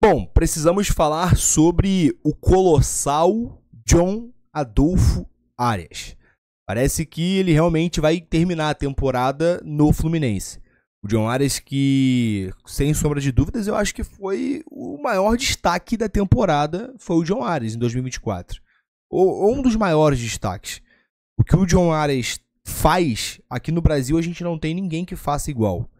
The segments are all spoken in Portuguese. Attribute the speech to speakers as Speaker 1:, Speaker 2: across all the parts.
Speaker 1: Bom, precisamos falar sobre o colossal John Adolfo Arias. Parece que ele realmente vai terminar a temporada no Fluminense. O John Arias, que, sem sombra de dúvidas, eu acho que foi o maior destaque da temporada, foi o John Arias em 2024. Ou, um dos maiores destaques. O que o John Arias faz, aqui no Brasil a gente não tem ninguém que faça igual.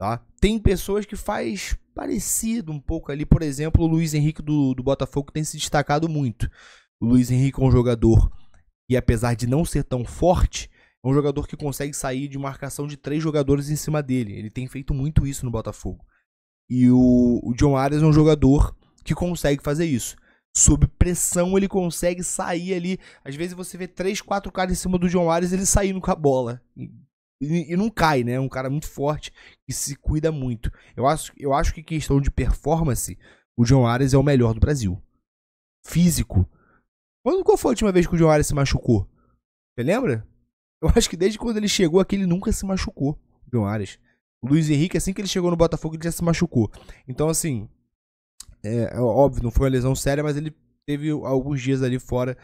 Speaker 1: Tá? Tem pessoas que faz parecido um pouco ali, por exemplo, o Luiz Henrique do, do Botafogo tem se destacado muito. O Luiz Henrique é um jogador que, apesar de não ser tão forte, é um jogador que consegue sair de marcação de três jogadores em cima dele. Ele tem feito muito isso no Botafogo. E o, o John Arias é um jogador que consegue fazer isso. Sob pressão, ele consegue sair ali. Às vezes você vê três, quatro caras em cima do John Arias ele saindo com a bola e, e, não cai, né? Um cara muito forte que se cuida muito. Eu acho, eu acho que questão de performance, o João Ares é o melhor do Brasil. Físico. Quando qual foi a última vez que o João Ares se machucou? Você lembra? Eu acho que desde quando ele chegou aqui ele nunca se machucou, o João Ares. O Luiz Henrique, assim que ele chegou no Botafogo, ele já se machucou. Então, assim, é, é óbvio, não foi uma lesão séria, mas ele teve alguns dias ali fora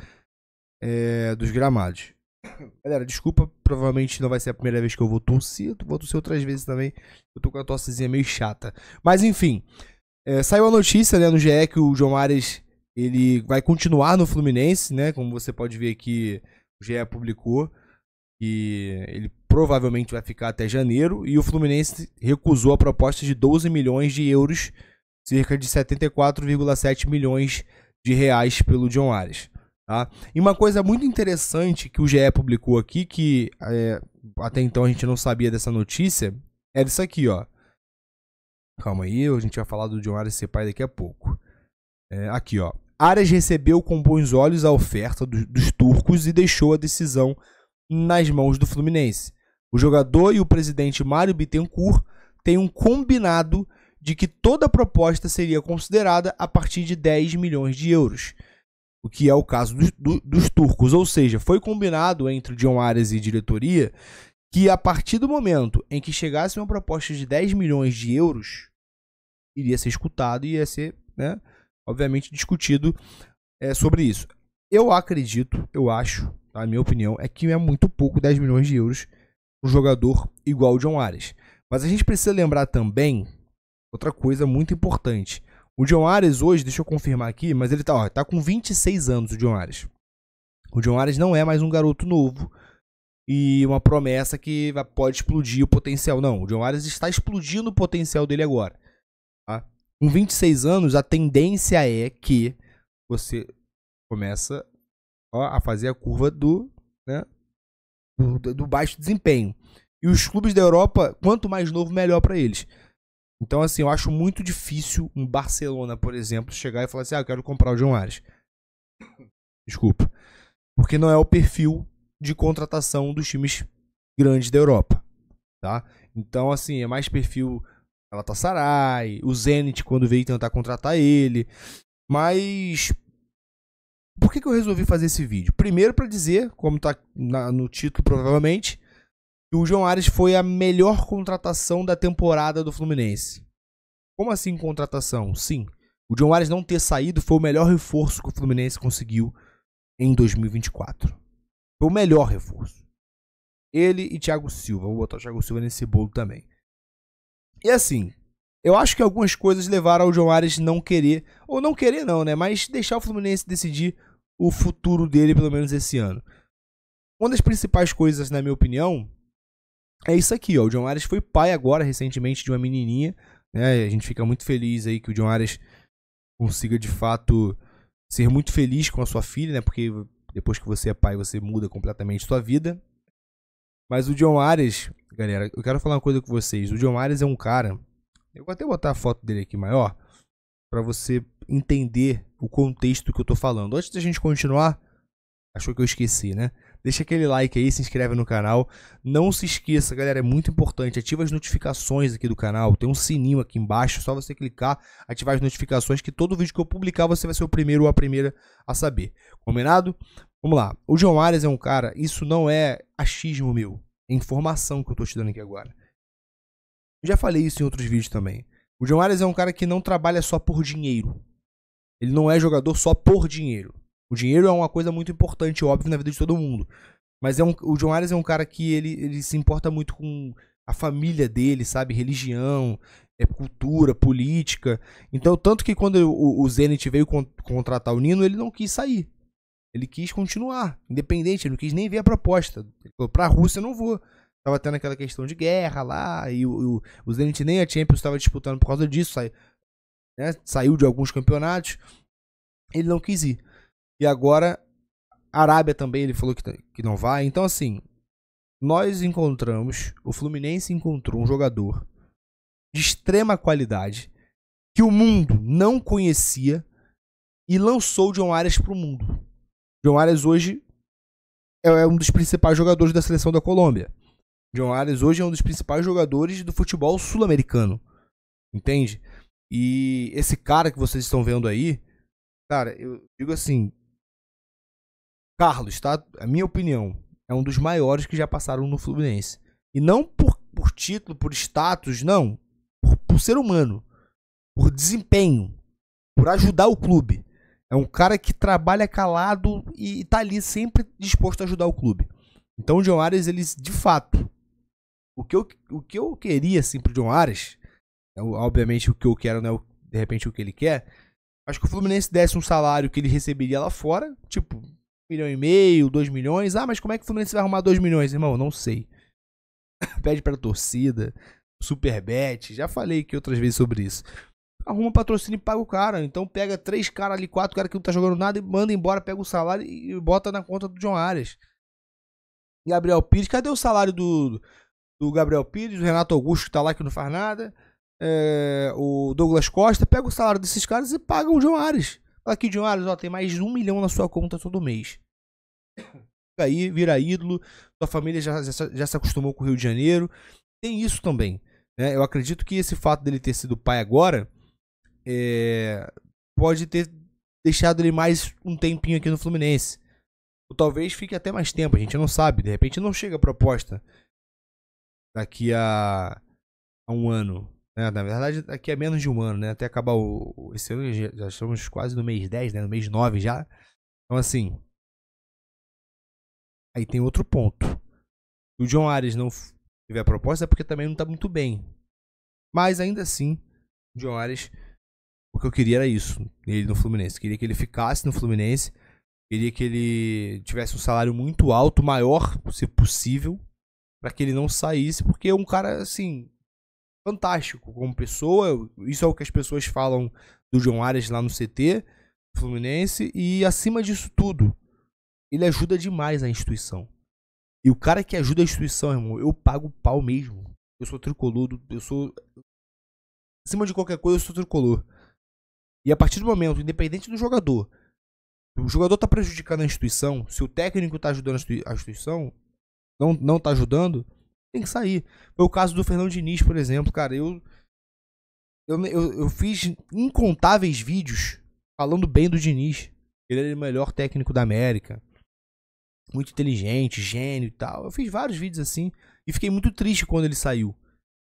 Speaker 1: é, dos gramados. Galera, desculpa, provavelmente não vai ser a primeira vez que eu vou tossir. Eu vou tossir outras vezes também. Eu tô com a tossezinha meio chata. Mas enfim, é, saiu a notícia né, no GE que o João Ares ele vai continuar no Fluminense, né? Como você pode ver aqui, o GE publicou que ele provavelmente vai ficar até janeiro e o Fluminense recusou a proposta de 12 milhões de euros, cerca de 74,7 milhões de reais pelo John Ares. Tá? E uma coisa muito interessante que o GE publicou aqui, que é, até então a gente não sabia dessa notícia, é isso aqui, ó. Calma aí, a gente vai falar do John Arias Sepai daqui a pouco. É, aqui, ó. Arias recebeu com bons olhos a oferta do, dos turcos e deixou a decisão nas mãos do Fluminense. O jogador e o presidente Mário Bittencourt têm um combinado de que toda proposta seria considerada a partir de 10 milhões de euros o que é o caso do, do, dos turcos. Ou seja, foi combinado entre John Arias e diretoria que a partir do momento em que chegasse uma proposta de 10 milhões de euros, iria ser escutado e ia ser, né, obviamente, discutido é, sobre isso. Eu acredito, eu acho, tá? a minha opinião, é que é muito pouco 10 milhões de euros um jogador igual o John Arias. Mas a gente precisa lembrar também outra coisa muito importante. O John Ares hoje, deixa eu confirmar aqui, mas ele tá, ó, tá com 26 anos, o John Ares. O John Ares não é mais um garoto novo e uma promessa que pode explodir o potencial. Não, o John Ares está explodindo o potencial dele agora. Tá? Com 26 anos, a tendência é que você começa ó, a fazer a curva do, né, do, do baixo desempenho. E os clubes da Europa, quanto mais novo, melhor para eles. Então, assim, eu acho muito difícil um Barcelona, por exemplo, chegar e falar assim: ah, eu quero comprar o João Ares. Desculpa. Porque não é o perfil de contratação dos times grandes da Europa. Tá? Então, assim, é mais perfil Galatasaray, o Zenit quando veio tentar contratar ele. Mas por que, que eu resolvi fazer esse vídeo? Primeiro para dizer, como está no título provavelmente, que o João Ares foi a melhor contratação da temporada do Fluminense. Como assim contratação? Sim, o João Ares não ter saído foi o melhor reforço que o Fluminense conseguiu em 2024. Foi o melhor reforço. Ele e Thiago Silva. Vou botar o Thiago Silva nesse bolo também. E assim, eu acho que algumas coisas levaram ao João Ares não querer, ou não querer não, né? Mas deixar o Fluminense decidir o futuro dele, pelo menos esse ano. Uma das principais coisas, na minha opinião, é isso aqui, ó. O John Arias foi pai agora, recentemente, de uma menininha. Né? A gente fica muito feliz aí que o John Arias consiga, de fato, ser muito feliz com a sua filha, né? Porque depois que você é pai, você muda completamente sua vida. Mas o John Arias, galera, eu quero falar uma coisa com vocês. O John Arias é um cara. Eu vou até botar a foto dele aqui maior para você entender o contexto que eu tô falando. Antes da gente continuar, achou que eu esqueci, né? Deixa aquele like aí, se inscreve no canal. Não se esqueça, galera, é muito importante. Ativa as notificações aqui do canal. Tem um sininho aqui embaixo, só você clicar, ativar as notificações que todo vídeo que eu publicar você vai ser o primeiro ou a primeira a saber. Combinado? Vamos lá. O João Mares é um cara, isso não é achismo meu, é informação que eu tô te dando aqui agora. Eu já falei isso em outros vídeos também. O John Arias é um cara que não trabalha só por dinheiro. Ele não é jogador só por dinheiro. O dinheiro é uma coisa muito importante, óbvio, na vida de todo mundo. Mas é um, o John Arias é um cara que ele, ele se importa muito com a família dele, sabe? Religião, é, cultura, política. Então, tanto que quando o, o Zenit veio con contratar o Nino, ele não quis sair. Ele quis continuar, independente, ele não quis nem ver a proposta. Ele falou, pra Rússia eu não vou. Tava tendo aquela questão de guerra lá, e o, o, o Zenit nem a Champions estava disputando por causa disso, sai né? saiu de alguns campeonatos. Ele não quis ir. E agora, a Arábia também ele falou que, tá, que não vai. Então, assim, nós encontramos, o Fluminense encontrou um jogador de extrema qualidade que o mundo não conhecia e lançou o John Arias para o mundo. John Arias hoje é, é um dos principais jogadores da seleção da Colômbia. John Arias hoje é um dos principais jogadores do futebol sul-americano. Entende? E esse cara que vocês estão vendo aí, cara, eu digo assim, Carlos, tá? A minha opinião, é um dos maiores que já passaram no Fluminense. E não por, por título, por status, não. Por, por ser humano. Por desempenho. Por ajudar o clube. É um cara que trabalha calado e tá ali sempre disposto a ajudar o clube. Então o John Ares, ele, de fato. O que eu, o que eu queria, assim, pro John Ares. É, obviamente, o que eu quero não né, é, de repente, o que ele quer. Acho que o Fluminense desse um salário que ele receberia lá fora. Tipo, milhão e meio, 2 milhões. Ah, mas como é que o Fluminense vai arrumar 2 milhões, irmão? Não sei. Pede pra torcida, Superbet, já falei que outras vezes sobre isso. Arruma patrocínio e paga o cara. Então pega três caras ali, quatro caras que não tá jogando nada e manda embora, pega o salário e bota na conta do John Arias. Gabriel Pires, cadê o salário do, do Gabriel Pires, do Renato Augusto que tá lá que não faz nada? É, o Douglas Costa, pega o salário desses caras e paga o João Ares. Fala aqui, Dionários, ó, tem mais um milhão na sua conta todo mês. Aí vira ídolo, sua família já, já, já se acostumou com o Rio de Janeiro. Tem isso também. Né? Eu acredito que esse fato dele ter sido pai agora é, pode ter deixado ele mais um tempinho aqui no Fluminense. Ou talvez fique até mais tempo, a gente não sabe. De repente não chega a proposta daqui a, a um ano. Né? Na verdade, aqui é menos de um ano, né? Até acabar o, esse ano, já estamos quase no mês 10, né? No mês 9 já. Então, assim. Aí tem outro ponto. Se o John Ares não tiver proposta, é porque também não está muito bem. Mas ainda assim, o John Ares. O que eu queria era isso, ele no Fluminense. Queria que ele ficasse no Fluminense. Queria que ele tivesse um salário muito alto, maior, se possível, para que ele não saísse, porque é um cara assim, fantástico como pessoa. Isso é o que as pessoas falam do John Arias lá no CT Fluminense. E acima disso tudo, ele ajuda demais a instituição. E o cara que ajuda a instituição, irmão, eu pago pau mesmo. Eu sou tricolor, eu sou. Acima de qualquer coisa, eu sou tricolor. E a partir do momento, independente do jogador, o jogador tá prejudicando a instituição, se o técnico tá ajudando a instituição, não, não tá ajudando, tem que sair. Foi o caso do Fernando Diniz, por exemplo, cara. Eu, eu, eu, eu fiz incontáveis vídeos falando bem do Diniz. Ele era o melhor técnico da América. Muito inteligente, gênio e tal. Eu fiz vários vídeos assim. E fiquei muito triste quando ele saiu.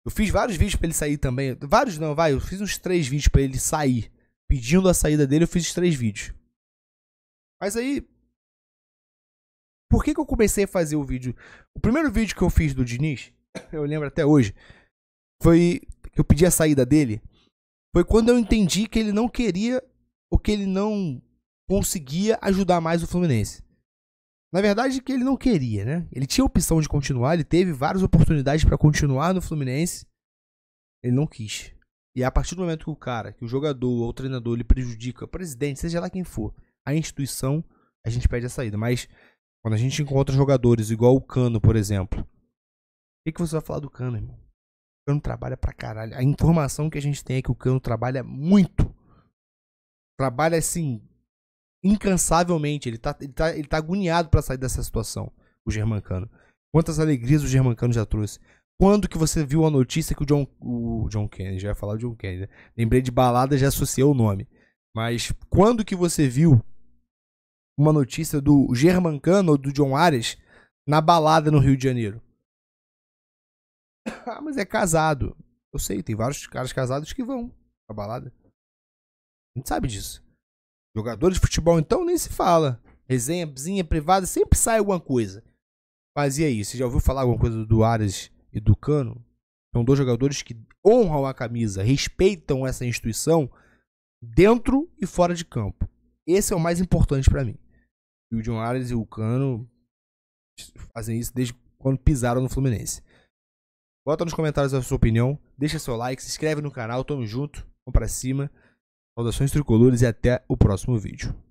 Speaker 1: Eu fiz vários vídeos para ele sair também. Vários não, vai. Eu fiz uns três vídeos para ele sair. Pedindo a saída dele, eu fiz os três vídeos. Mas aí, por que, que eu comecei a fazer o vídeo? O primeiro vídeo que eu fiz do Diniz, eu lembro até hoje, foi que eu pedi a saída dele. Foi quando eu entendi que ele não queria ou que ele não conseguia ajudar mais o Fluminense. Na verdade, que ele não queria, né? Ele tinha a opção de continuar, ele teve várias oportunidades para continuar no Fluminense. Ele não quis. E a partir do momento que o cara, que o jogador ou o treinador, ele prejudica o presidente, seja lá quem for, a instituição, a gente pede a saída. Mas quando a gente encontra jogadores igual o Cano, por exemplo. O que, que você vai falar do Cano, irmão? O Cano trabalha pra caralho. A informação que a gente tem é que o Cano trabalha muito. Trabalha assim, incansavelmente. Ele tá, ele tá, ele tá agoniado para sair dessa situação, o Germancano. Quantas alegrias o Germancano já trouxe. Quando que você viu a notícia que o John, o John Kennedy, já ia falar o John Kennedy, né? Lembrei de balada, já associei o nome. Mas quando que você viu uma notícia do Germancano ou do John Ares na balada no Rio de Janeiro. ah, mas é casado. Eu sei, tem vários caras casados que vão pra balada. A gente sabe disso. Jogadores de futebol, então, nem se fala. Resenha privada, sempre sai alguma coisa. Mas e aí, você já ouviu falar alguma coisa do Ares e do Cano? São dois jogadores que honram a camisa, respeitam essa instituição dentro e fora de campo. Esse é o mais importante para mim. E o John Arias e o Cano fazem isso desde quando pisaram no Fluminense. Bota nos comentários a sua opinião, deixa seu like, se inscreve no canal, tamo junto, vamos pra cima. Saudações tricolores e até o próximo vídeo.